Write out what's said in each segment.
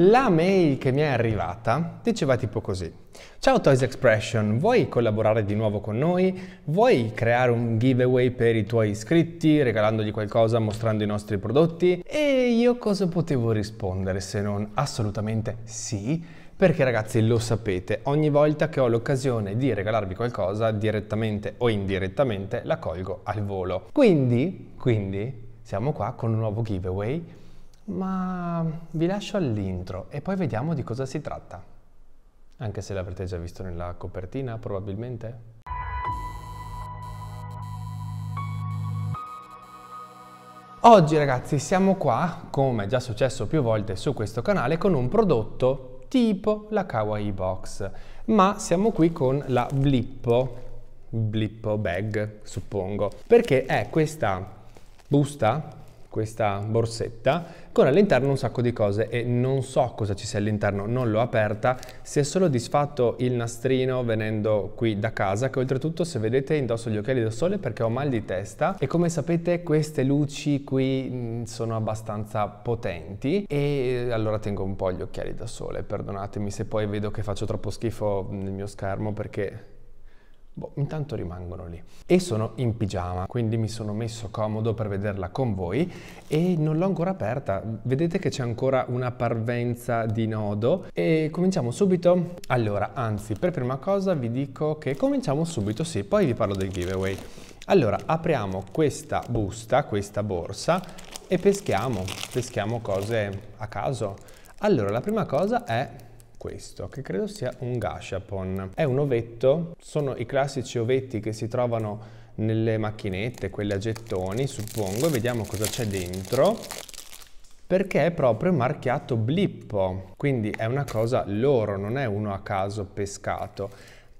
La mail che mi è arrivata diceva tipo così. Ciao Toys Expression, vuoi collaborare di nuovo con noi? Vuoi creare un giveaway per i tuoi iscritti, regalandogli qualcosa, mostrando i nostri prodotti? E io cosa potevo rispondere se non assolutamente sì? Perché ragazzi lo sapete, ogni volta che ho l'occasione di regalarvi qualcosa, direttamente o indirettamente, la colgo al volo. Quindi, quindi, siamo qua con un nuovo giveaway ma vi lascio all'intro e poi vediamo di cosa si tratta. Anche se l'avrete già visto nella copertina, probabilmente. Oggi ragazzi siamo qua, come già successo più volte su questo canale, con un prodotto tipo la Kawaii Box, ma siamo qui con la Blippo, Blippo Bag suppongo, perché è questa busta questa borsetta con all'interno un sacco di cose e non so cosa ci sia all'interno, non l'ho aperta, si è solo disfatto il nastrino venendo qui da casa che oltretutto se vedete indosso gli occhiali da sole perché ho mal di testa e come sapete queste luci qui mm, sono abbastanza potenti e eh, allora tengo un po' gli occhiali da sole, perdonatemi se poi vedo che faccio troppo schifo mm, nel mio schermo perché Boh, intanto rimangono lì. E sono in pigiama, quindi mi sono messo comodo per vederla con voi e non l'ho ancora aperta. Vedete che c'è ancora una parvenza di nodo e cominciamo subito. Allora, anzi, per prima cosa vi dico che cominciamo subito, sì, poi vi parlo del giveaway. Allora, apriamo questa busta, questa borsa e peschiamo, peschiamo cose a caso. Allora, la prima cosa è questo, che credo sia un gashapon. È un ovetto, sono i classici ovetti che si trovano nelle macchinette, quelle a gettoni, suppongo, vediamo cosa c'è dentro perché è proprio marchiato blippo, quindi è una cosa loro, non è uno a caso pescato.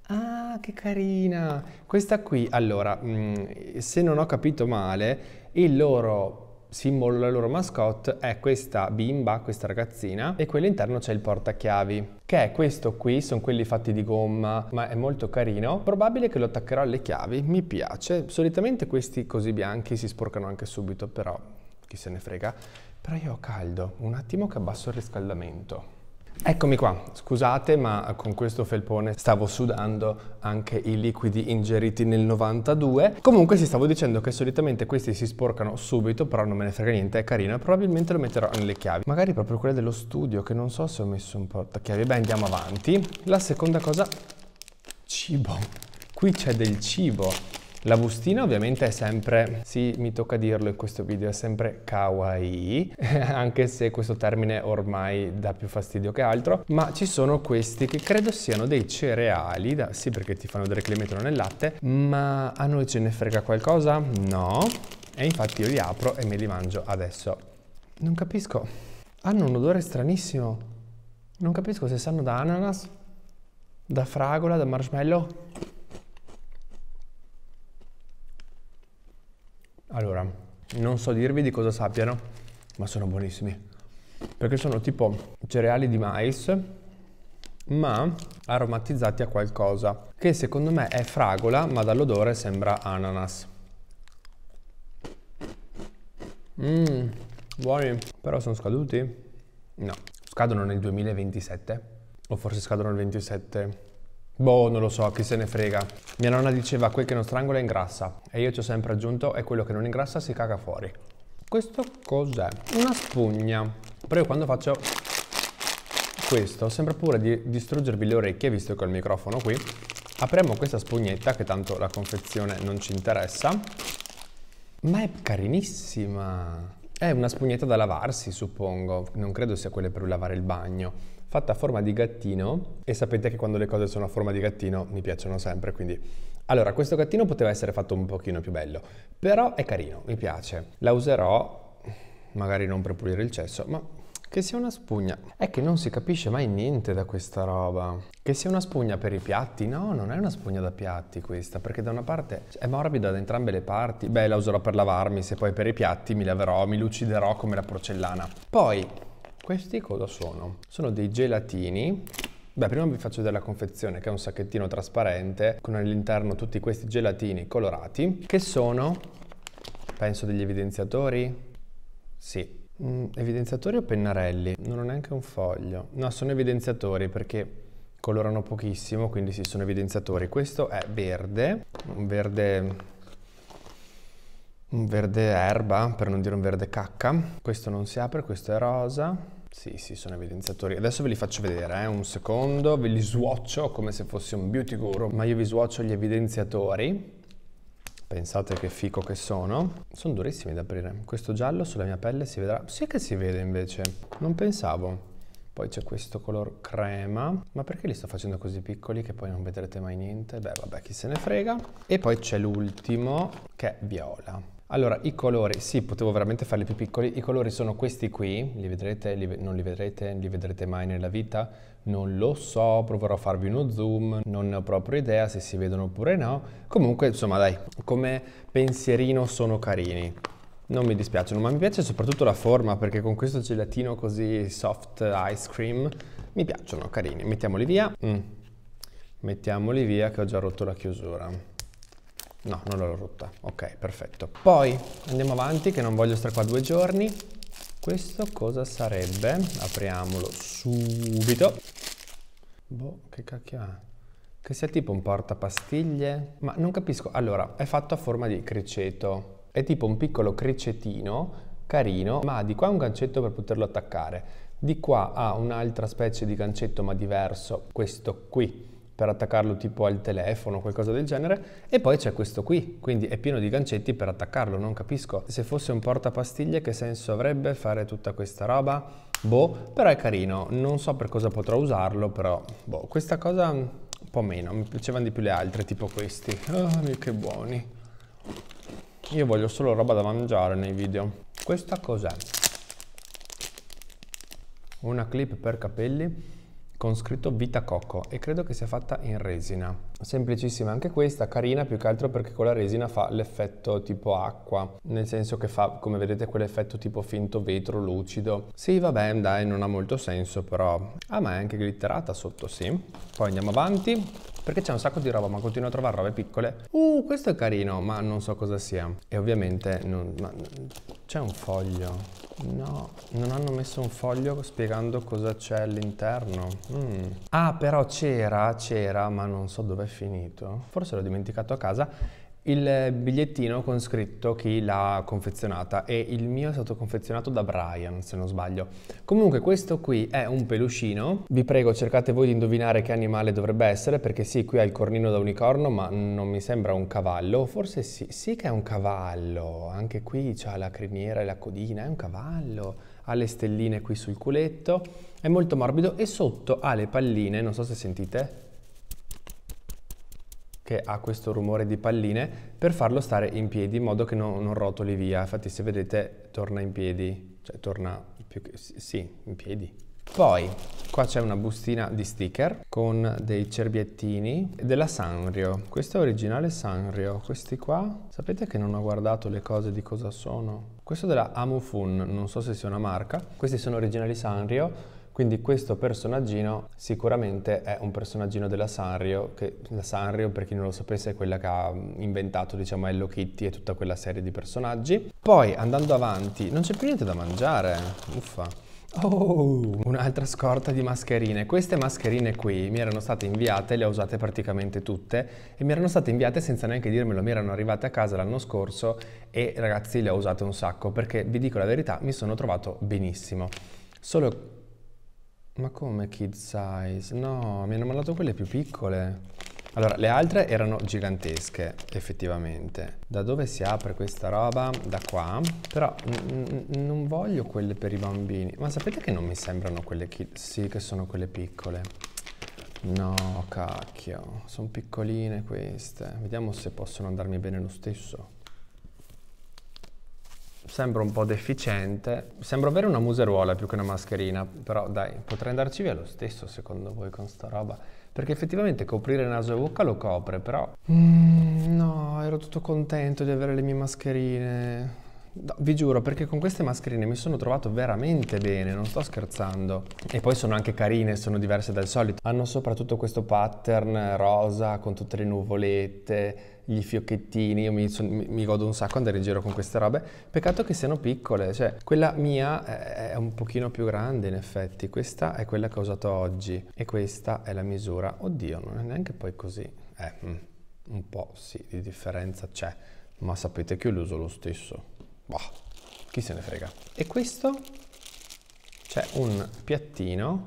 Ah, che carina! Questa qui, allora, mm, se non ho capito male, il loro simbolo della loro mascotte è questa bimba, questa ragazzina, e qui all'interno c'è il portachiavi, che è questo qui, sono quelli fatti di gomma, ma è molto carino. Probabile che lo attaccherò alle chiavi, mi piace. Solitamente questi così bianchi si sporcano anche subito, però chi se ne frega. Però io ho caldo, un attimo che abbasso il riscaldamento. Eccomi qua, scusate ma con questo felpone stavo sudando anche i liquidi ingeriti nel 92. Comunque si stavo dicendo che solitamente questi si sporcano subito, però non me ne frega niente, è carino e probabilmente lo metterò nelle chiavi. Magari proprio quelle dello studio, che non so se ho messo un po' da chiavi. Beh, andiamo avanti. La seconda cosa, cibo. Qui c'è del cibo. La bustina ovviamente è sempre, sì mi tocca dirlo in questo video, è sempre kawaii, anche se questo termine ormai dà più fastidio che altro, ma ci sono questi che credo siano dei cereali, da, sì perché ti fanno vedere che li mettono nel latte, ma a noi ce ne frega qualcosa? No. E infatti io li apro e me li mangio adesso. Non capisco. Hanno un odore stranissimo. Non capisco se sanno da ananas, da fragola, da marshmallow. Allora, non so dirvi di cosa sappiano, ma sono buonissimi. Perché sono tipo cereali di mais, ma aromatizzati a qualcosa che secondo me è fragola, ma dall'odore sembra ananas. Mmm, buoni. Però sono scaduti? No, scadono nel 2027. O forse scadono nel 27 Boh, non lo so, chi se ne frega. Mia nonna diceva quel che non strangola ingrassa e io ci ho sempre aggiunto è quello che non ingrassa si caga fuori. Questo cos'è? Una spugna. Però io quando faccio questo sembra pure di distruggervi le orecchie visto che ho il microfono qui. Apriamo questa spugnetta che tanto la confezione non ci interessa. Ma è carinissima. È una spugnetta da lavarsi, suppongo. Non credo sia quella per lavare il bagno fatta a forma di gattino e sapete che quando le cose sono a forma di gattino mi piacciono sempre, quindi allora questo gattino poteva essere fatto un pochino più bello, però è carino, mi piace. La userò magari non per pulire il cesso, ma che sia una spugna. È che non si capisce mai niente da questa roba. Che sia una spugna per i piatti? No, non è una spugna da piatti questa, perché da una parte è morbida da entrambe le parti. Beh, la userò per lavarmi, se poi per i piatti mi laverò, mi luciderò come la porcellana. Poi questi cosa sono? Sono dei gelatini Beh, prima vi faccio vedere la confezione, che è un sacchettino trasparente con all'interno tutti questi gelatini colorati, che sono, penso, degli evidenziatori? Sì. Mm, evidenziatori o pennarelli? Non ho neanche un foglio. No, sono evidenziatori perché colorano pochissimo, quindi sì, sono evidenziatori. Questo è verde, un verde un verde erba, per non dire un verde cacca. Questo non si apre, questo è rosa. Sì, sì, sono evidenziatori. Adesso ve li faccio vedere, eh, un secondo, ve li swatcho come se fossi un beauty guru, ma io vi swatcho gli evidenziatori. Pensate che fico che sono. Sono durissimi da aprire. Questo giallo sulla mia pelle si vedrà... Sì che si vede invece, non pensavo. Poi c'è questo color crema. Ma perché li sto facendo così piccoli che poi non vedrete mai niente? Beh, vabbè, chi se ne frega. E poi c'è l'ultimo, che è viola. Allora, i colori, sì, potevo veramente farli più piccoli. I colori sono questi qui, li vedrete, li, non li vedrete, li vedrete mai nella vita. Non lo so, proverò a farvi uno zoom, non ne ho proprio idea se si vedono oppure no. Comunque, insomma, dai, come pensierino sono carini. Non mi dispiacciono, ma mi piace soprattutto la forma, perché con questo gelatino così soft ice cream mi piacciono, carini. Mettiamoli via. Mm. Mettiamoli via che ho già rotto la chiusura. No, non l'ho rotta. Ok, perfetto. Poi andiamo avanti che non voglio stare qua due giorni. Questo cosa sarebbe? Apriamolo subito. Boh, che cacchio è? Che sia tipo un portapastiglie? Ma non capisco. Allora, è fatto a forma di criceto. È tipo un piccolo cricetino carino, ma di qua un gancetto per poterlo attaccare. Di qua ha un'altra specie di gancetto ma diverso, questo qui per attaccarlo tipo al telefono o qualcosa del genere e poi c'è questo qui quindi è pieno di gancetti per attaccarlo non capisco se fosse un portapastiglie che senso avrebbe fare tutta questa roba boh però è carino non so per cosa potrò usarlo però boh questa cosa un po' meno mi piacevano di più le altre tipo questi oh, che buoni io voglio solo roba da mangiare nei video questa cos'è una clip per capelli con scritto Vita Cocco e credo che sia fatta in resina. Semplicissima anche questa, carina più che altro perché con la resina fa l'effetto tipo acqua, nel senso che fa, come vedete, quell'effetto tipo finto vetro lucido. Sì, bene dai, non ha molto senso, però... Ah, ma è anche glitterata sotto, sì. Poi andiamo avanti perché c'è un sacco di roba ma continuo a trovare robe piccole uh questo è carino ma non so cosa sia e ovviamente non, ma, c'è un foglio no non hanno messo un foglio spiegando cosa c'è all'interno mm. ah però c'era c'era ma non so dove è finito forse l'ho dimenticato a casa il bigliettino con scritto chi l'ha confezionata e il mio è stato confezionato da Brian se non sbaglio. Comunque questo qui è un peluscino, vi prego cercate voi di indovinare che animale dovrebbe essere perché sì qui ha il cornino da unicorno ma non mi sembra un cavallo, forse sì, sì che è un cavallo, anche qui c'ha la criniera e la codina, è un cavallo, ha le stelline qui sul culetto, è molto morbido e sotto ha le palline, non so se sentite, che ha questo rumore di palline per farlo stare in piedi in modo che non, non rotoli via. Infatti se vedete torna in piedi, cioè torna più che... sì, in piedi. Poi qua c'è una bustina di sticker con dei cerbiettini della Sanrio. Questo è originale Sanrio. Questi qua, sapete che non ho guardato le cose di cosa sono? Questo della Amufun, non so se sia una marca. Questi sono originali Sanrio quindi questo personaggino sicuramente è un personaggino della Sanrio, che la Sanrio per chi non lo sapesse è quella che ha inventato diciamo Hello Kitty e tutta quella serie di personaggi. Poi andando avanti, non c'è più niente da mangiare, uffa. Oh, un'altra scorta di mascherine. Queste mascherine qui mi erano state inviate, le ho usate praticamente tutte e mi erano state inviate senza neanche dirmelo, mi erano arrivate a casa l'anno scorso e ragazzi le ho usate un sacco perché vi dico la verità, mi sono trovato benissimo. Solo ma come kid size? No, mi hanno mandato quelle più piccole. Allora, le altre erano gigantesche, effettivamente. Da dove si apre questa roba? Da qua. Però non voglio quelle per i bambini. Ma sapete che non mi sembrano quelle kid? Sì, che sono quelle piccole. No, cacchio. Sono piccoline queste. Vediamo se possono andarmi bene lo stesso sembra un po' deficiente, Sembra avere una museruola più che una mascherina, però dai, potrei andarci via lo stesso secondo voi con sta roba, perché effettivamente coprire naso e bocca lo copre, però... Mm, no, ero tutto contento di avere le mie mascherine, No, vi giuro, perché con queste mascherine mi sono trovato veramente bene, non sto scherzando. E poi sono anche carine, sono diverse dal solito. Hanno soprattutto questo pattern rosa con tutte le nuvolette, gli fiocchettini, io mi, son, mi, godo un sacco andare in giro con queste robe. Peccato che siano piccole, cioè quella mia è, è un pochino più grande in effetti, questa è quella che ho usato oggi e questa è la misura. Oddio, non è neanche poi così. Eh, mm, un po' sì, di differenza c'è, ma sapete che io l'uso lo stesso boh, chi se ne frega. E questo c'è un piattino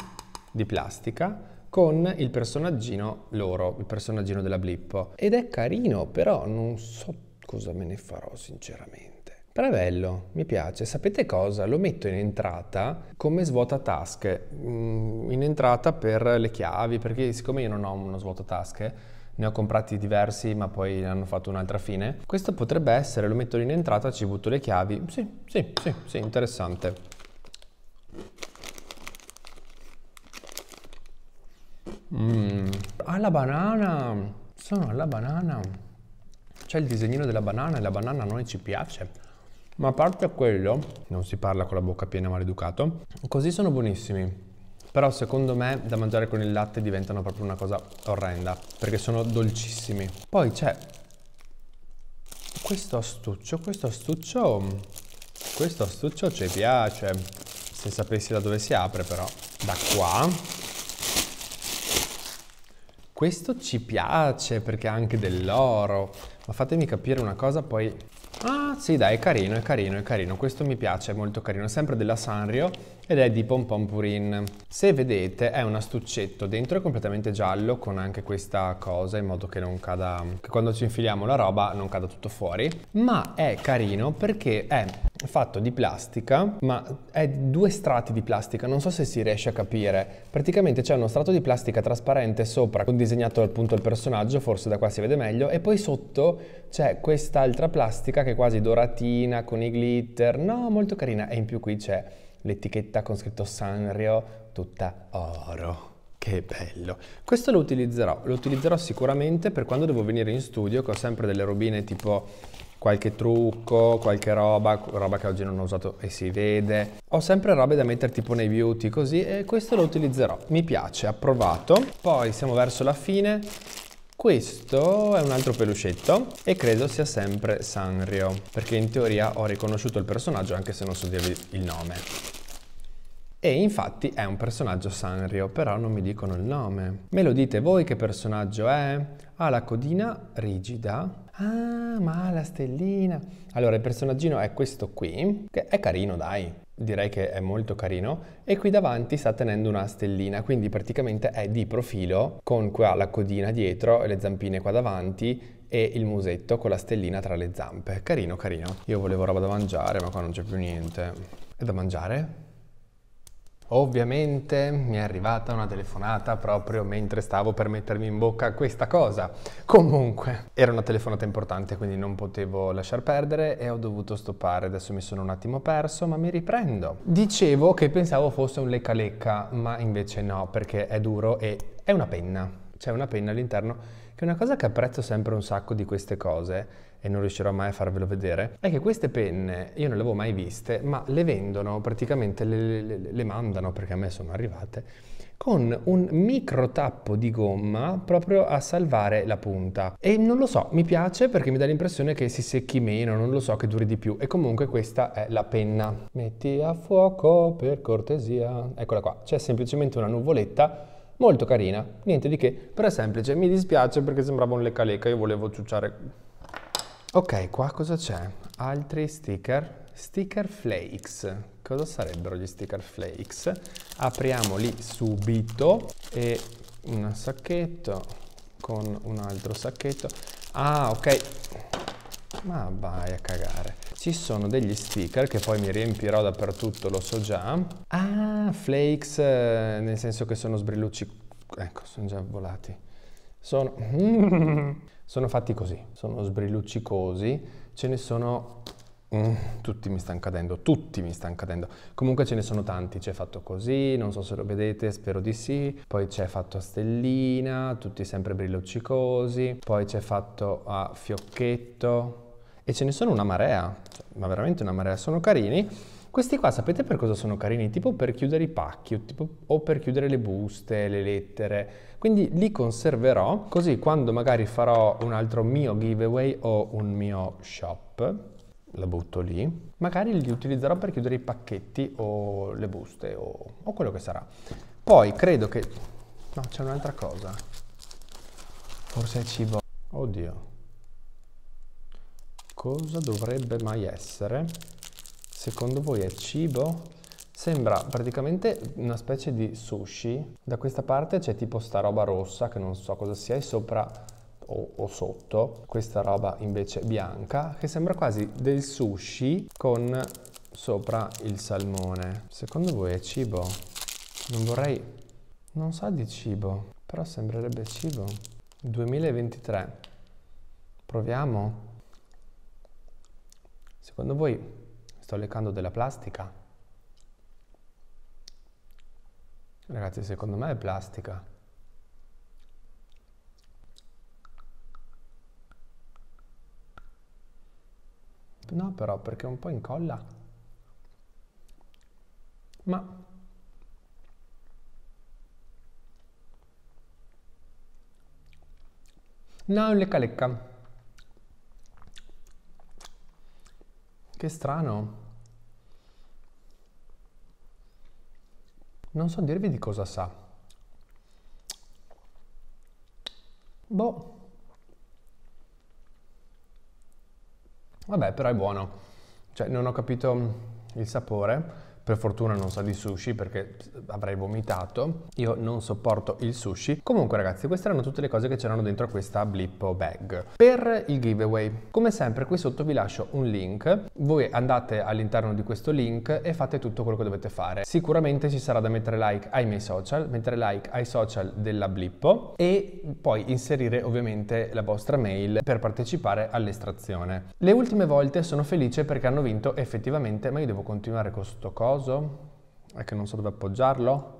di plastica con il personaggino loro, il personaggino della Blippo. Ed è carino, però non so cosa me ne farò sinceramente. Però è bello, mi piace. Sapete cosa? Lo metto in entrata come svuota task, mm, in entrata per le chiavi, perché siccome io non ho uno svuota task, ne ho comprati diversi ma poi hanno fatto un'altra fine. Questo potrebbe essere, lo metto in entrata, ci butto le chiavi. Sì, sì, sì, sì, interessante. Mmm, alla ah, banana! Sono alla banana! C'è il disegnino della banana e la banana a noi ci piace. Ma a parte quello, non si parla con la bocca piena maleducato, così sono buonissimi. Però secondo me da mangiare con il latte diventano proprio una cosa orrenda, perché sono dolcissimi. Poi c'è questo astuccio, questo astuccio, questo astuccio ci piace, se sapessi da dove si apre però. Da qua. Questo ci piace perché ha anche dell'oro, ma fatemi capire una cosa poi... Ah sì dai, è carino, è carino, è carino, questo mi piace, è molto carino, sempre della Sanrio, ed è di Pompon Purin. Se vedete è un astuccetto, dentro è completamente giallo con anche questa cosa in modo che non cada, che quando ci infiliamo la roba non cada tutto fuori, ma è carino perché è fatto di plastica, ma è due strati di plastica, non so se si riesce a capire. Praticamente c'è uno strato di plastica trasparente sopra con disegnato appunto il personaggio, forse da qua si vede meglio, e poi sotto c'è quest'altra plastica che è quasi doratina con i glitter, no, molto carina e in più qui c'è l'etichetta con scritto Sanrio tutta oro. Che bello! Questo lo utilizzerò, lo utilizzerò sicuramente per quando devo venire in studio, che ho sempre delle robine tipo qualche trucco, qualche roba, roba che oggi non ho usato e si vede. Ho sempre robe da mettere tipo nei beauty così e questo lo utilizzerò. Mi piace, approvato. Poi siamo verso la fine. Questo è un altro peluscetto e credo sia sempre Sanrio, perché in teoria ho riconosciuto il personaggio anche se non so dirvi il nome. E infatti è un personaggio Sanrio, però non mi dicono il nome. Me lo dite voi che personaggio è? Ha la codina rigida. Ah, ma ha la stellina. Allora, il personaggino è questo qui, che è carino, dai. Direi che è molto carino. E qui davanti sta tenendo una stellina, quindi praticamente è di profilo, con qua la codina dietro e le zampine qua davanti e il musetto con la stellina tra le zampe. Carino, carino. Io volevo roba da mangiare, ma qua non c'è più niente. E da mangiare? Ovviamente mi è arrivata una telefonata proprio mentre stavo per mettermi in bocca questa cosa. Comunque, era una telefonata importante, quindi non potevo lasciar perdere e ho dovuto stoppare. Adesso mi sono un attimo perso, ma mi riprendo. Dicevo che pensavo fosse un lecca lecca, ma invece no, perché è duro e è una penna c'è una penna all'interno, che una cosa che apprezzo sempre un sacco di queste cose e non riuscirò mai a farvelo vedere, è che queste penne io non le avevo mai viste, ma le vendono, praticamente le, le, le mandano, perché a me sono arrivate, con un micro tappo di gomma proprio a salvare la punta. E non lo so, mi piace perché mi dà l'impressione che si secchi meno, non lo so, che duri di più. E comunque questa è la penna. Metti a fuoco per cortesia. Eccola qua, c'è semplicemente una nuvoletta molto carina, niente di che, però è semplice, mi dispiace perché sembrava un lecca lecca, io volevo ciucciare. Ok, qua cosa c'è? Altri sticker, sticker flakes, cosa sarebbero gli sticker flakes? Apriamoli subito e un sacchetto con un altro sacchetto, ah ok, ma vai a cagare. Ci sono degli sticker che poi mi riempirò dappertutto, lo so già. Ah, flakes, eh, nel senso che sono sbrillucci... Ecco, sono già volati. Sono... sono fatti così, sono sbrilluccicosi. Ce ne sono mm, tutti mi stanno cadendo, tutti mi stanno cadendo. Comunque ce ne sono tanti, c'è fatto così, non so se lo vedete, spero di sì. Poi c'è fatto a stellina, tutti sempre brilluccicosi. Poi c'è fatto a fiocchetto, e ce ne sono una marea, cioè, ma veramente una marea, sono carini. Questi qua sapete per cosa sono carini? Tipo per chiudere i pacchi tipo, o per chiudere le buste, le lettere. Quindi li conserverò così quando magari farò un altro mio giveaway o un mio shop, la butto lì, magari li utilizzerò per chiudere i pacchetti o le buste o, o quello che sarà. Poi credo che... No, c'è un'altra cosa. Forse è cibo. Oddio cosa dovrebbe mai essere? Secondo voi è cibo? Sembra praticamente una specie di sushi. Da questa parte c'è tipo sta roba rossa che non so cosa sia e sopra o, o, sotto questa roba invece bianca che sembra quasi del sushi con sopra il salmone. Secondo voi è cibo? Non vorrei... Non sa so di cibo, però sembrerebbe cibo. 2023. Proviamo. Secondo voi sto leccando della plastica? Ragazzi, secondo me è plastica. No, però, perché è un po' incolla. Ma... No, è un lecca lecca. Che strano. Non so dirvi di cosa sa. Boh. Vabbè, però è buono. Cioè, non ho capito il sapore, per fortuna non sa di sushi perché avrei vomitato. Io non sopporto il sushi. Comunque ragazzi, queste erano tutte le cose che c'erano dentro questa Blippo bag. Per il giveaway, come sempre qui sotto vi lascio un link. Voi andate all'interno di questo link e fate tutto quello che dovete fare. Sicuramente ci sarà da mettere like ai miei social, mettere like ai social della Blippo e poi inserire ovviamente la vostra mail per partecipare all'estrazione. Le ultime volte sono felice perché hanno vinto effettivamente, ma io devo continuare con sto coso coso è che non so dove appoggiarlo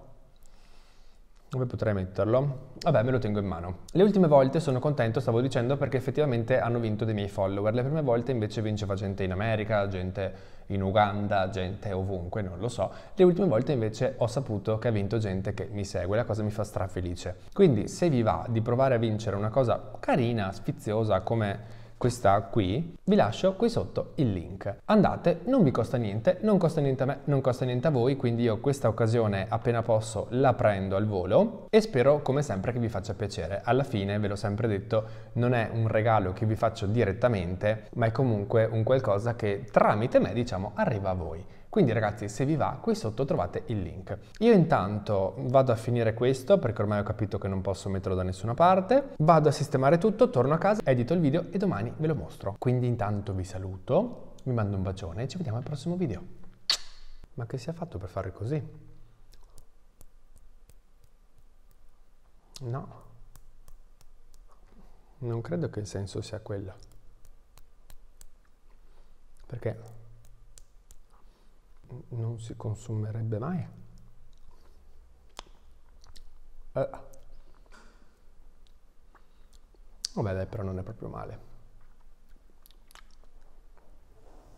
dove potrei metterlo? Vabbè, me lo tengo in mano. Le ultime volte sono contento, stavo dicendo, perché effettivamente hanno vinto dei miei follower. Le prime volte invece vinceva gente in America, gente in Uganda, gente ovunque, non lo so. Le ultime volte invece ho saputo che ha vinto gente che mi segue, la cosa mi fa strafelice. Quindi se vi va di provare a vincere una cosa carina, sfiziosa, come questa qui, vi lascio qui sotto il link. Andate, non vi costa niente, non costa niente a me, non costa niente a voi, quindi io questa occasione appena posso la prendo al volo e spero come sempre che vi faccia piacere. Alla fine, ve l'ho sempre detto, non è un regalo che vi faccio direttamente, ma è comunque un qualcosa che tramite me diciamo arriva a voi. Quindi ragazzi se vi va qui sotto trovate il link. Io intanto vado a finire questo perché ormai ho capito che non posso metterlo da nessuna parte, vado a sistemare tutto, torno a casa, edito il video e domani ve lo mostro. Quindi intanto vi saluto, vi mando un bacione e ci vediamo al prossimo video. Ma che si è fatto per fare così? No. Non credo che il senso sia quello. Perché non si consumerebbe mai. Eh. Vabbè dai, però non è proprio male.